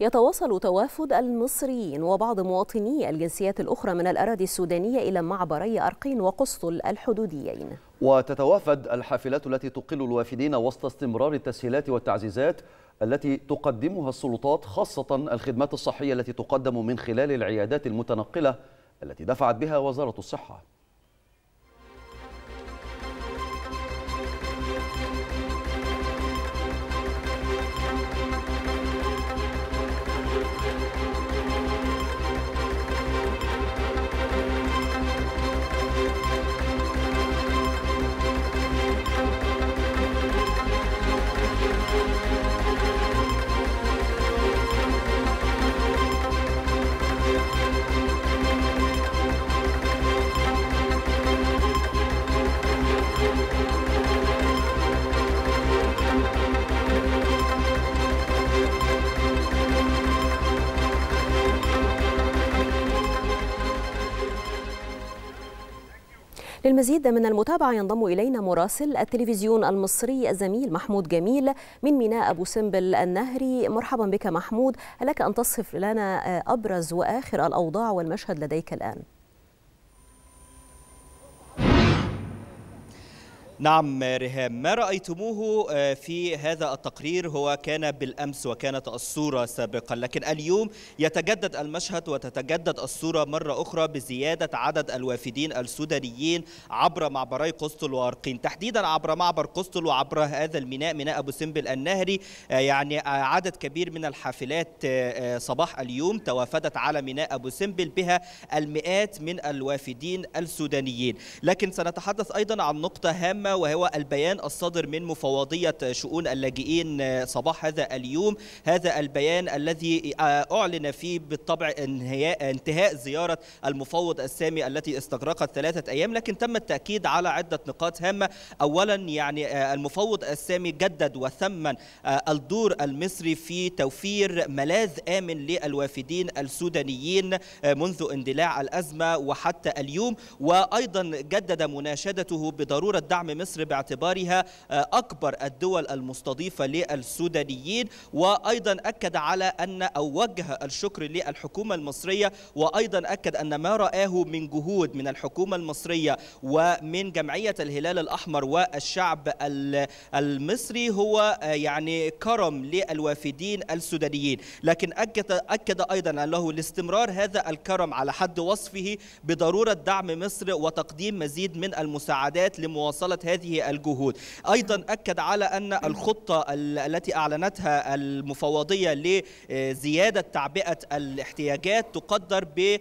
يتواصل توافد المصريين وبعض مواطني الجنسيات الأخرى من الأراضي السودانية إلى معبري أرقين وقسطل الحدوديين وتتوافد الحافلات التي تقل الوافدين وسط استمرار التسهيلات والتعزيزات التي تقدمها السلطات خاصة الخدمات الصحية التي تقدم من خلال العيادات المتنقلة التي دفعت بها وزارة الصحة للمزيد من المتابعة ينضم إلينا مراسل التلفزيون المصري الزميل محمود جميل من ميناء أبو سمبل النهري مرحبا بك محمود لك أن تصف لنا آه، أبرز وآخر الأوضاع والمشهد لديك الآن نعم ريهام ما رأيتموه آه، في هذا التقرير هو كان بالأمس وكانت الصورة سابقا لكن اليوم يتجدد المشهد وتتجدد الصورة مرة أخرى بزيادة عدد الوافدين السودانيين عبر معبري قسطل وأرقين تحديدا عبر معبر قسطل وعبر هذا الميناء ميناء أبو سمبل النهري آه، يعني آه، عدد كبير من الحافلات صباح اليوم توافدت على ميناء أبو سمبل بها المئات من الوافدين السودانيين لكن سنتحدث أيضا عن نقطة هامة مهمه وهو البيان الصادر من مفوضية شؤون اللاجئين صباح هذا اليوم هذا البيان الذي أعلن فيه بالطبع انهياء انتهاء زيارة المفوض السامي التي استغرقت ثلاثة أيام لكن تم التأكيد على عدة نقاط هامة أولا يعني آه، المفوض السامي جدد وثمن آه، الدور المصري في توفير ملاذ آمن للوافدين السودانيين آه، منذ اندلاع الأزمة وحتى اليوم وأيضا جدد مناشدته بضرورة دعم مصر باعتبارها آه، أكبر الدول المستضيفة للسودانيين وأيضا أكد على أن أو وجه الشكر للحكومة المصرية وأيضا أكد أن ما رآه من جهود من الحكومة المصرية ومن جمعية الهلال الأحمر والشعب المصري هو آه، يعني كرم للوافدين السودانيين لكن أكد, أكد أيضا أنه لاستمرار هذا الكرم على حد وصفه بضرورة دعم مصر وتقديم مزيد من المساعدات لمواصلة هذه الجهود أيضا أكد على أن الخطة التي أعلنتها المفوضية لزيادة تعبئة الاحتياجات تقدر ب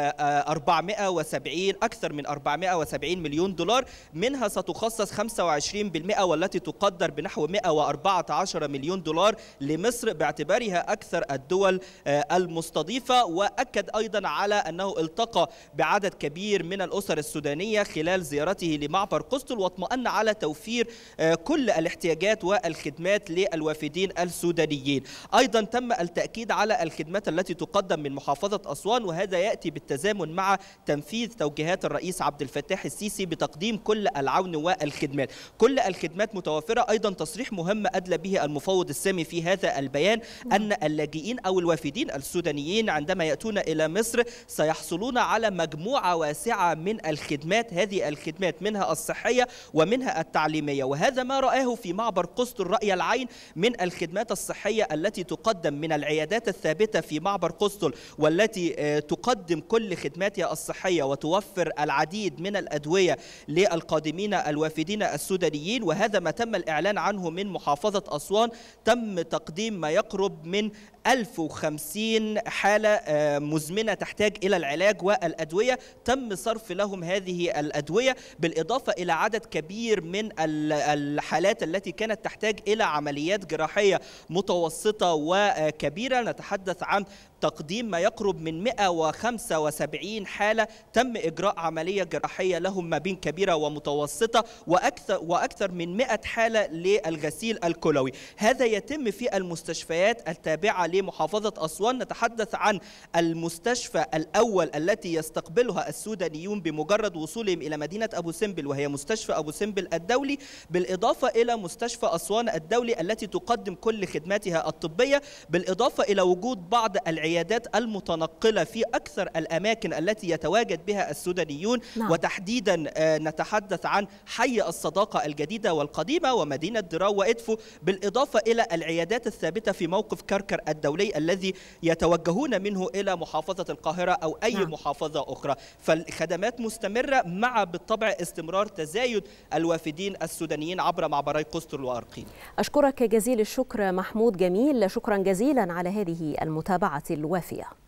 470 آه، أكثر من 470 مليون دولار منها ستخصص 25% والتي تقدر بنحو 114 مليون دولار لمصر باعتبارها أكثر الدول آه، المستضيفة وأكد أيضا على أنه التقى بعدد كبير من الأسر السودانية خلال زيارته لمعبر قسطل واطمأن على توفير آه، كل الاحتياجات والخدمات للوافدين السودانيين أيضا تم التأكيد على الخدمات التي تقدم من محافظة أسوان وهذا يأتي بالتزامن مع تنفيذ توجيهات الرئيس عبد الفتاح السيسي بتقديم كل العون والخدمات كل الخدمات متوفرة أيضا تصريح مهم أدلى به المفوض السامي في هذا البيان نعم. أن اللاجئين أو الوافدين السودانيين عندما يأتون إلى مصر سيحصلون على مجموعة واسعة من الخدمات هذه الخدمات منها الصحية ومنها التعليمية وهذا ما رآه في معبر قسط الرأي العين من الخدمات الصحية التي تقدم من العيادات الثابتة في معبر قسطل والتي آه، تقدم كل خدماتها الصحية وتوفر العديد من الأدوية للقادمين الوافدين السودانيين وهذا ما تم الإعلان عنه من محافظة أسوان تم تقديم ما يقرب من 1050 حالة آه، مزمنة تحتاج إلى العلاج والأدوية تم صرف لهم هذه الأدوية بالإضافة إلى عدد كبير من الحالات التي كانت تحتاج إلى عمليات جراحية متوسطة وكبيرة نتحدث عن تقديم ما يقرب من 175 حالة تم إجراء عملية جراحية لهم ما بين كبيرة ومتوسطة وأكثر, وأكثر من 100 حالة للغسيل الكلوي هذا يتم في المستشفيات التابعة عليه محافظة أسوان نتحدث عن المستشفى الأول التي يستقبلها السودانيون بمجرد وصولهم إلى مدينة أبو سمبل وهي مستشفى أبو سمبل الدولي بالإضافة إلى مستشفى أسوان الدولي التي تقدم كل خدماتها الطبية بالإضافة إلى وجود بعض العيادات المتنقلة في أكثر الأماكن التي يتواجد بها السودانيون نعم. وتحديدا آه، نتحدث عن حي الصداقة الجديدة والقديمة ومدينة دراو وإدفو بالإضافة إلى العيادات الثابتة في موقف كركر الدولي الدولي الذي يتوجهون منه إلى محافظة القاهرة أو أي نعم. محافظة أخرى فالخدمات مستمرة مع بالطبع استمرار تزايد الوافدين السودانيين عبر معبري قسطر وارقيل أشكرك جزيل الشكر محمود جميل شكرا جزيلا على هذه المتابعة الوافية